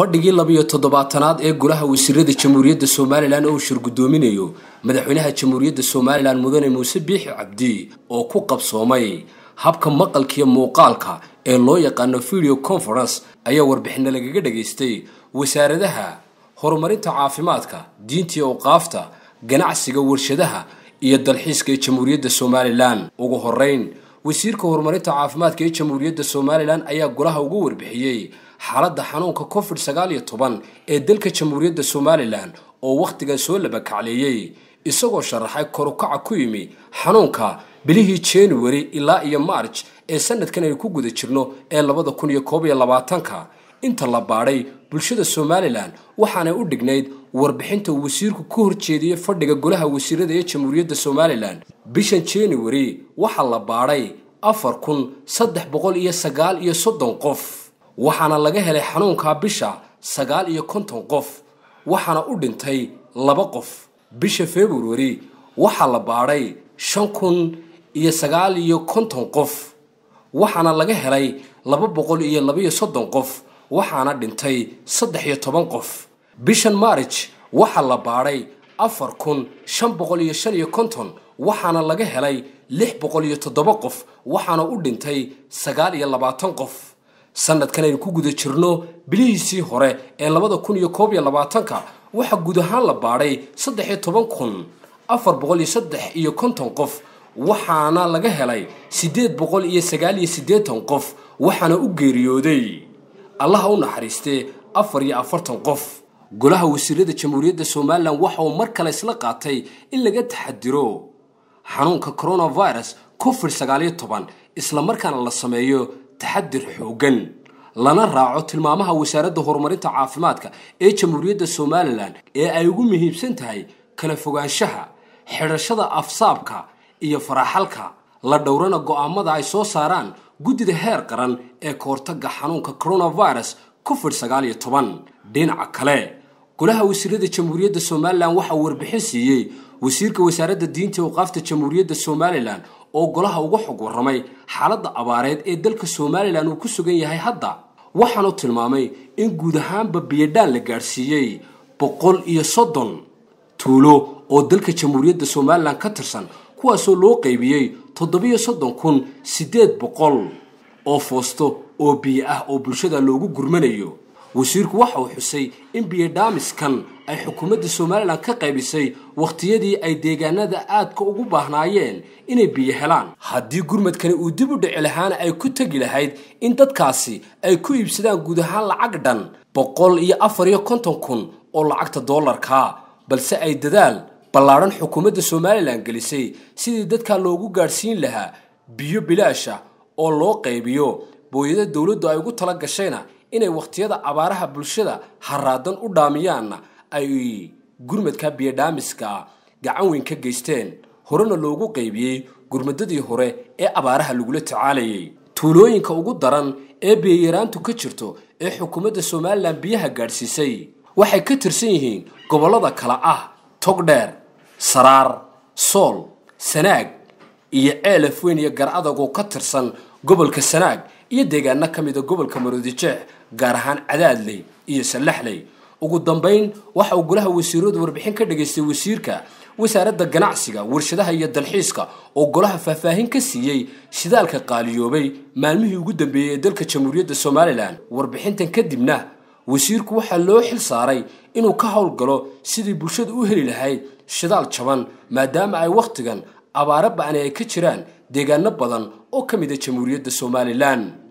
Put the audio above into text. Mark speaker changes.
Speaker 1: fadhigii labiyo toddobaatanaad ee golaha wasiirada jamhuuriyadda somalilan oo uu shir guddoominayo madaxweynaha jamhuuriyadda somalilan mudane muuse biixi cabdi oo ku qabsoomay habka maqalkiiyo muuqaalka ee loo yaqaano video conference ayaa warbixinna lagaga dhagaystay wasaaradaha horumarinta caafimaadka diinta awqaafta ganacsiga warshadaha iyo dalxiiska ee jamhuuriyadda somalilan ugu horeyn wasiirka horumarinta caafimaadka ee jamhuuriyadda somalilan ayaa golaha ugu warbixiyey xaaladda xanuunka covid sagaal iyo toban ee dalka jamhuuriyadda somalilan oo wakhtigan soo labakacleeyey isagoo sharaxay korukaca ku yimi xanuunka bilihii january ilaa iyo march ee sanadkan aynu ku guda jirno ee labada kun iyo koob iyo labaatanka inta la baadhay bulshada somalilan waxaanay u dhignayd warbixinta uu wasiirku ku horjeediyey fadhiga golaha wasiirada ee jamhuuriyadda somalilan bishan january waxaa la baadhay afar kun saddex boqol iyo sagaal iyo soddon qof waxaana laga helay xanuunka bisha sagaal iyo konton qof waxaana u dhintay laba qof bisha februari waxaa la baadhay shan kun iyo sagaal iyo konton qof waxaana laga helay laba boqol iyo labaiyo soddon qof waxaana dhintay saddex iyo toban qof bishan maarij waxaa la baadhay afar kun shan boqol iyo shan iyo konton waxaana laga helay lix boqol iyo toddoba qof waxaana u dhintay sagaal iyo labaatan qof sanadkan aynu ku guda jirno bilihiisii hore ee labada kun iyo koob iyo labaatanka waxaa guud ahaan la baadhay saddex iyo toban kun afar boqol iyo saddex iyo konton qof waxaana laga helay siddeed boqol iyo sagaal iyo siddeetan qof waxaana u geeriyooday allaha u naxariistee afar iyo afartan qof golaha wasiirada jamhuuriyadda somalilan waxa uu mar kale isla qaatay in laga taxadiro xanuunka coronavirus covid sagaal iyo toban isla markaana la sameeyo taxadir xoogan lana raaco tilmaamaha wasaaradda horumarinta caafimaadka ee jamhuuriyadda somalilan ee ay ugu muhiimsan tahay kala fogaanshaha xidhashada afsaabka iyo faraxalka la dhowrana go-aamada ay soo saaraan guddida heer qaran ee ka xanuunka coronavirus covid sagaal iyo toban dhinaca kale golaha wasiirada jamhuuriyadda somalilan waxaa warbixin siiyey wasiirka wasaaradda diinta qaafta jamhuuriyadda somalilan oo golaha uga xog warramay xaaladda abaareed ee dalka somalilan uu ku sugan yahay hadda waxaanu tilmaamay in guud ahaanba biyadhaan la gaadhsiiyey boqol iyo soddon tuulo oo dalka jamhuuriyadda somalilan ka tirsan kuwaasoo loo qaybiyey toddobiyo soddon kun siddeed boqol oo foosto oo biyo ah oo bulshada loogu gurmanayo wasiirku waxa uu xusay in biyodhaamiskan ay xukuumadda somalilan ka qaybisay wakhtiyadii ay deegaanada aadka ugu baahnaayeen inay biyo helaan haddii gurmadkani uu dib u dhici lahaana ay ku tegi lahayd in dadkaasi ay ku iibsadaan guud ahaan lacag dhan boqol iyo afar iyo konton kun oo lacagta doolarka balse ay dadaal ballaadhan xukuumadda somalilan gelisay sidii dadka loogu gaadhsiin lahaa biyo bilaasha oo loo qaybiyo booyada dowladdu ay ugu tala gashayna inay wakhtiyada abaaraha bulshada haraadan u dhaamiyaanna ay gurmadka biyodhaamiska gacan weyn ka geysteen horena loogu qaybiyey gurmadadii hore ee abaaraha lagula tacaalayay tuulooyinka ugu daran ee biyoyaraantu ka jirto ee xukuumadda somalilan biyaha gaadhsiisay waxay ka tirsan yihiin gobollada kale ah togdheer saraar sool sanaag iyo eelaf weyn iyo gar adagoo ka tirsan gobolka sanaag iyo deegaano ka mida ah gobolka maroodi gaar ahaan cadaadley iyo sallaxley ugu dambeyn waxa uu golaha wasiiradu warbixin ka dhagaystay wasiirka wasaaradda ganacsiga warshadaha iyo dalxiiska oo golaha faahfaahin ka siiyey shidaalka qaaliyoobay maalmihii ugu dambeeyey ee dalka jamhuuriyadda somalilan warbixintan kadibna wasiirku waxaa loo xil saaray inuu ka howlgalo sidii bulshadu u heli lahayd shidaal jaban maadaama ay wakhtigan abaaro ba'ani ay ka jiraan deegaano badan oo ka mid a ah jamhuuriyadda somalilan